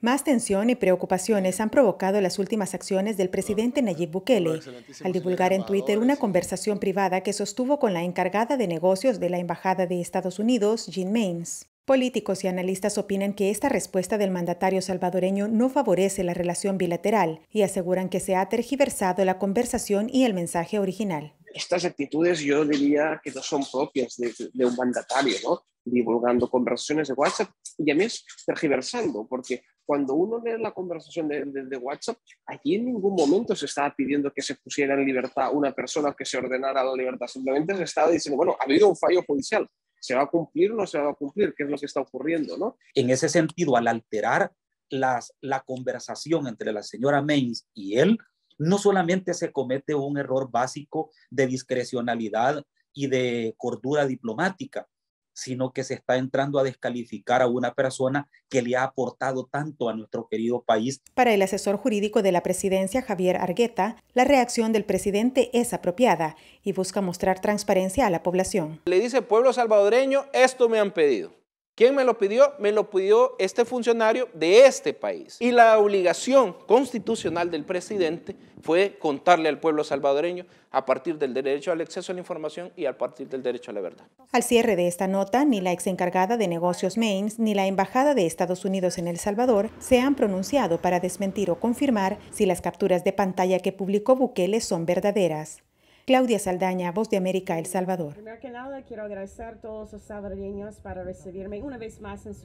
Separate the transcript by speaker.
Speaker 1: Más tensión y preocupaciones han provocado las últimas acciones del presidente Nayib Bukele al divulgar en Twitter una conversación privada que sostuvo con la encargada de negocios de la Embajada de Estados Unidos, Jean Mains. Políticos y analistas opinan que esta respuesta del mandatario salvadoreño no favorece la relación bilateral y aseguran que se ha tergiversado la conversación y el mensaje original
Speaker 2: estas actitudes yo diría que no son propias de, un mandatario, ¿no? Divulgando conversaciones de WhatsApp y a mí es tergiversando, porque cuando uno lee la conversación de, WhatsApp, allí en ningún momento se estaba pidiendo que se pusiera en libertad una persona que se ordenara la libertad, simplemente se estaba diciendo, bueno, ha habido
Speaker 3: un fallo judicial, ¿se va a cumplir o no se va a cumplir? ¿Qué es lo que está ocurriendo, no? En ese sentido, al alterar las, la conversación entre la señora Mains y él, no solamente se comete un error básico de discrecionalidad y de cordura diplomática, sino que se está entrando a descalificar a una persona que le ha aportado tanto a nuestro querido país.
Speaker 1: Para el asesor jurídico de la presidencia, Javier Argueta, la reacción del presidente es apropiada y busca mostrar transparencia a la población.
Speaker 4: Le dice pueblo salvadoreño, esto me han pedido. ¿Quién me lo pidió? Me lo pidió este funcionario de este país. Y la obligación constitucional del presidente fue contarle al pueblo salvadoreño a partir del derecho al acceso a la información y a partir del derecho a la
Speaker 1: verdad. Al cierre de esta nota, ni la ex encargada de negocios Mains ni la embajada de Estados Unidos en El Salvador se han pronunciado para desmentir o confirmar si las capturas de pantalla que publicó Bukele son verdaderas. Claudia Saldaña, Voz de América, El Salvador. Primero que nada, quiero agradecer a todos los salvadoreños para recibirme una vez más en su